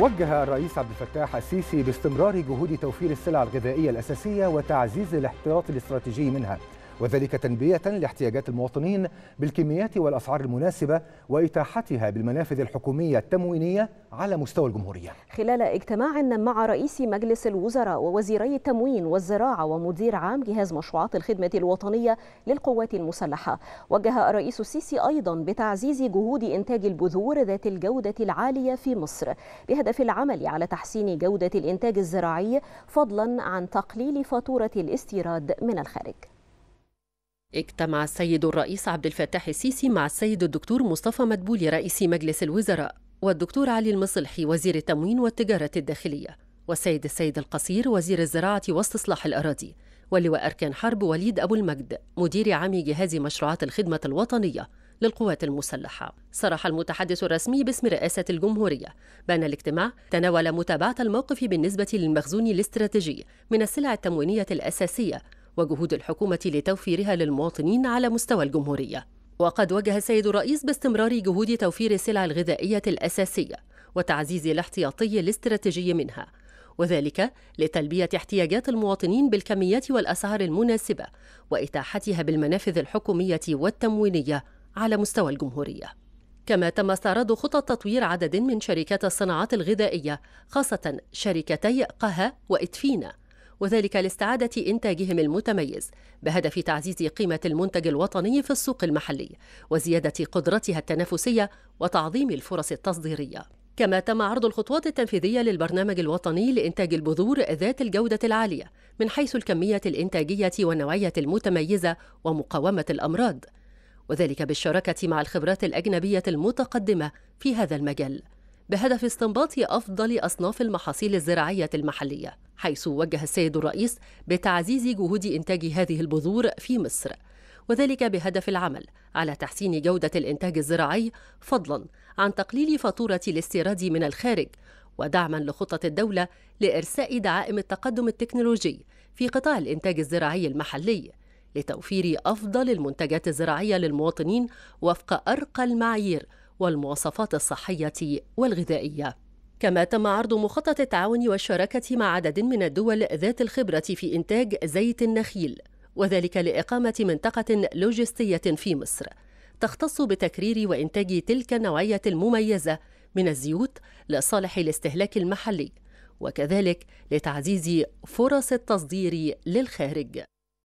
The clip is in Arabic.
وجه الرئيس عبد الفتاح السيسي باستمرار جهود توفير السلع الغذائية الأساسية وتعزيز الاحتياط الاستراتيجي منها وذلك تنبية لاحتياجات المواطنين بالكميات والأسعار المناسبة وإتاحتها بالمنافذ الحكومية التموينية على مستوى الجمهورية خلال اجتماع مع رئيس مجلس الوزراء ووزيري التموين والزراعة ومدير عام جهاز مشروعات الخدمة الوطنية للقوات المسلحة وجه الرئيس السيسي أيضا بتعزيز جهود إنتاج البذور ذات الجودة العالية في مصر بهدف العمل على تحسين جودة الإنتاج الزراعي فضلا عن تقليل فاتورة الاستيراد من الخارج اجتمع السيد الرئيس عبد الفتاح السيسي مع السيد الدكتور مصطفى مدبولي رئيس مجلس الوزراء والدكتور علي المصلحي وزير التموين والتجارة الداخلية والسيد السيد القصير وزير الزراعة واستصلاح الأراضي واللواء أركان حرب وليد أبو المجد مدير عام جهاز مشروعات الخدمة الوطنية للقوات المسلحة صرح المتحدث الرسمي باسم رئاسة الجمهورية بأن الاجتماع تناول متابعة الموقف بالنسبة للمخزون الاستراتيجي من السلع التموينية الأساسية وجهود الحكومة لتوفيرها للمواطنين على مستوى الجمهورية وقد وجه السيد الرئيس باستمرار جهود توفير السلع الغذائية الأساسية وتعزيز الاحتياطي الاستراتيجي منها وذلك لتلبية احتياجات المواطنين بالكميات والأسعار المناسبة وإتاحتها بالمنافذ الحكومية والتموينية على مستوى الجمهورية كما تم استعراض خطط تطوير عدد من شركات الصناعات الغذائية خاصة شركتي قها وإدفينا وذلك لاستعادة إنتاجهم المتميز بهدف تعزيز قيمة المنتج الوطني في السوق المحلي وزيادة قدرتها التنافسية وتعظيم الفرص التصديرية كما تم عرض الخطوات التنفيذية للبرنامج الوطني لإنتاج البذور ذات الجودة العالية من حيث الكمية الإنتاجية والنوعية المتميزة ومقاومة الأمراض وذلك بالشراكة مع الخبرات الأجنبية المتقدمة في هذا المجال بهدف استنباط أفضل أصناف المحاصيل الزراعية المحلية حيث وجه السيد الرئيس بتعزيز جهود إنتاج هذه البذور في مصر وذلك بهدف العمل على تحسين جودة الإنتاج الزراعي فضلاً عن تقليل فاتورة الاستيراد من الخارج ودعماً لخطه الدولة لإرساء دعائم التقدم التكنولوجي في قطاع الإنتاج الزراعي المحلي لتوفير أفضل المنتجات الزراعية للمواطنين وفق أرقى المعايير والمواصفات الصحية والغذائية كما تم عرض مخطط التعاون والشراكة مع عدد من الدول ذات الخبرة في إنتاج زيت النخيل وذلك لإقامة منطقة لوجستية في مصر تختص بتكرير وإنتاج تلك النوعية المميزة من الزيوت لصالح الاستهلاك المحلي وكذلك لتعزيز فرص التصدير للخارج